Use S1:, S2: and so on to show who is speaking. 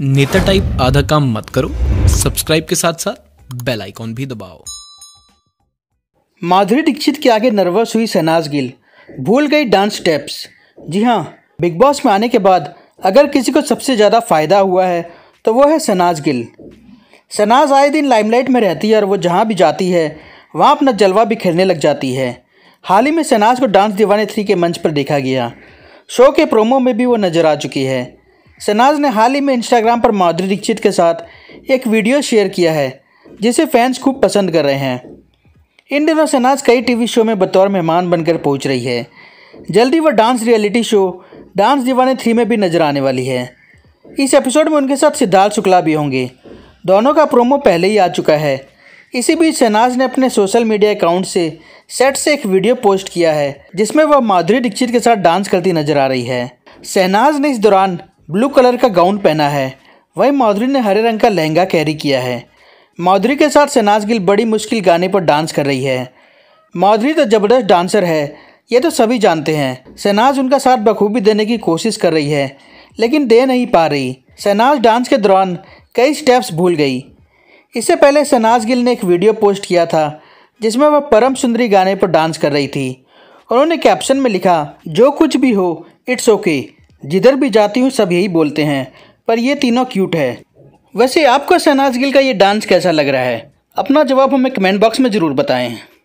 S1: नेता टाइप आधा काम मत करो सब्सक्राइब के साथ साथ बेल आइकॉन भी दबाओ माधुरी दीक्षित के आगे नर्वस हुई सहनाज गिल भूल गई डांस स्टेप्स जी हाँ बिग बॉस में आने के बाद अगर किसी को सबसे ज़्यादा फ़ायदा हुआ है तो वो है शनाज गिल सनाज आए दिन लाइमलाइट में रहती है और वो जहाँ भी जाती है वहाँ अपना जलवा भी खेलने लग जाती है हाल ही में सनाज को डांस दीवाने थ्री के मंच पर देखा गया शो के प्रोमो में भी वो नज़र आ चुकी है शहनाज ने हाल ही में इंस्टाग्राम पर माधुरी दीक्षित के साथ एक वीडियो शेयर किया है जिसे फैंस खूब पसंद कर रहे हैं इन दिनों शहनाज कई टीवी शो में बतौर मेहमान बनकर पहुंच रही है जल्दी वह dance reality show dance Deewane three में भी नजर आने वाली है इस एपिसोड में उनके साथ सिद्धार्थ शुक्ला भी होंगे दोनों का प्रोमो पहले ही आ चुका है इसी बीच शहनाज ने अपने सोशल मीडिया अकाउंट से सेट से एक वीडियो पोस्ट किया है जिसमें वह माधुरी दीक्षित के साथ डांस करती नजर आ रही है शहनाज ने इस दौरान ब्लू कलर का गाउन पहना है वहीं माधुरी ने हरे रंग का लहंगा कैरी किया है माधुरी के साथ शनाज गिल बड़ी मुश्किल गाने पर डांस कर रही है माधुरी तो ज़बरदस्त डांसर है ये तो सभी जानते हैं शहनाज उनका साथ बखूबी देने की कोशिश कर रही है लेकिन दे नहीं पा रही शहनाज डांस के दौरान कई स्टेप्स भूल गई इससे पहले शहनाज गिल ने एक वीडियो पोस्ट किया था जिसमें वह परम सुंदरी गाने पर डांस कर रही थी उन्होंने कैप्शन में लिखा जो कुछ भी हो इट्स ओके okay. जिधर भी जाती हूँ सब यही बोलते हैं पर ये तीनों क्यूट है वैसे आपको शहनाज गिल का ये डांस कैसा लग रहा है अपना जवाब हमें कमेंट बॉक्स में ज़रूर बताएं